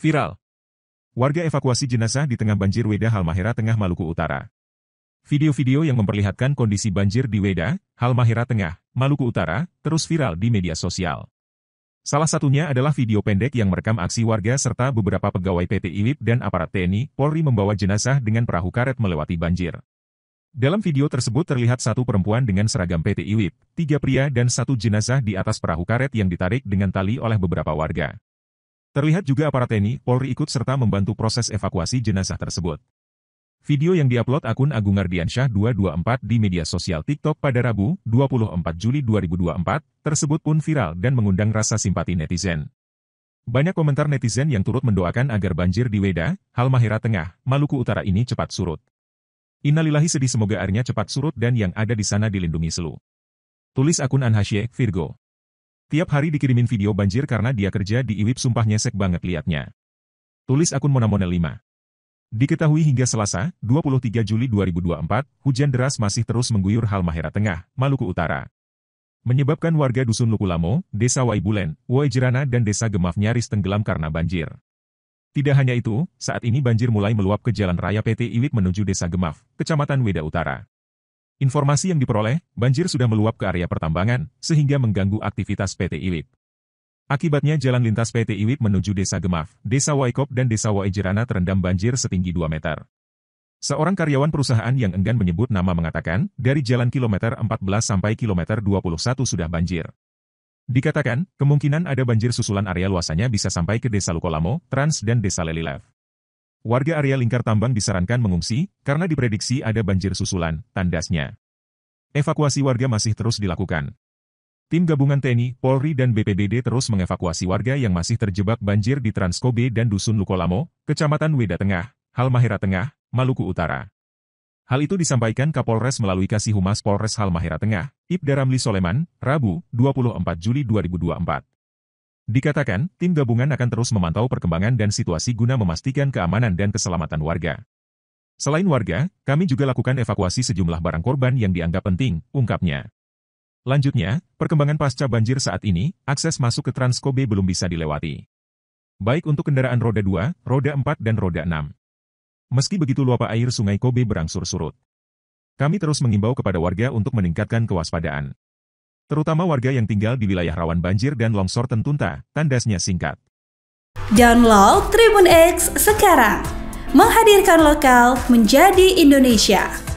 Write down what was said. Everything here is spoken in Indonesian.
Viral. Warga evakuasi jenazah di tengah banjir Weda Halmahera Tengah Maluku Utara. Video-video yang memperlihatkan kondisi banjir di Weda, Halmahera Tengah, Maluku Utara, terus viral di media sosial. Salah satunya adalah video pendek yang merekam aksi warga serta beberapa pegawai PT IWIP dan aparat TNI, Polri membawa jenazah dengan perahu karet melewati banjir. Dalam video tersebut terlihat satu perempuan dengan seragam PT IWIP, tiga pria dan satu jenazah di atas perahu karet yang ditarik dengan tali oleh beberapa warga. Terlihat juga aparat TNI, Polri ikut serta membantu proses evakuasi jenazah tersebut. Video yang diupload akun Agung Ardiansyah 224 di media sosial TikTok pada Rabu, 24 Juli 2024, tersebut pun viral dan mengundang rasa simpati netizen. Banyak komentar netizen yang turut mendoakan agar banjir di Weda, Halmahera Tengah, Maluku Utara ini cepat surut. Innalillahi sedih semoga airnya cepat surut dan yang ada di sana dilindungi selu. Tulis akun Anhasye, Virgo. Tiap hari dikirimin video banjir karena dia kerja di IWIP sumpahnya sek banget liatnya. Tulis akun Monamona 5. Diketahui hingga Selasa, 23 Juli 2024, hujan deras masih terus mengguyur Halmahera Tengah, Maluku Utara. Menyebabkan warga Dusun Lukulamo, Desa Waibulen, Waijerana dan Desa Gemaf nyaris tenggelam karena banjir. Tidak hanya itu, saat ini banjir mulai meluap ke jalan raya PT Iwip menuju Desa Gemaf, Kecamatan Weda Utara. Informasi yang diperoleh, banjir sudah meluap ke area pertambangan, sehingga mengganggu aktivitas PT IWIP. Akibatnya jalan lintas PT IWIP menuju Desa Gemaf, Desa Waikop dan Desa Waijerana terendam banjir setinggi 2 meter. Seorang karyawan perusahaan yang enggan menyebut nama mengatakan, dari jalan kilometer 14 sampai kilometer 21 sudah banjir. Dikatakan, kemungkinan ada banjir susulan area luasannya bisa sampai ke Desa Lukolamo, Trans dan Desa Lelilev. Warga area lingkar tambang disarankan mengungsi, karena diprediksi ada banjir susulan, tandasnya. Evakuasi warga masih terus dilakukan. Tim gabungan TNI, Polri dan BPBD terus mengevakuasi warga yang masih terjebak banjir di Transkobe dan Dusun Lukolamo, Kecamatan Weda Tengah, Halmahera Tengah, Maluku Utara. Hal itu disampaikan Kapolres melalui Kasih Humas Polres Halmahera Tengah, Ibda Ramli Soleman, Rabu, 24 Juli 2024. Dikatakan, tim gabungan akan terus memantau perkembangan dan situasi guna memastikan keamanan dan keselamatan warga. Selain warga, kami juga lakukan evakuasi sejumlah barang korban yang dianggap penting, ungkapnya. Lanjutnya, perkembangan pasca banjir saat ini, akses masuk ke Transkobe belum bisa dilewati. Baik untuk kendaraan roda 2, roda 4 dan roda 6. Meski begitu luapa air sungai Kobe berangsur surut. Kami terus mengimbau kepada warga untuk meningkatkan kewaspadaan terutama warga yang tinggal di wilayah rawan banjir dan longsor tentunta, tandasnya singkat. Download Tribun X sekarang, menghadirkan lokal menjadi Indonesia.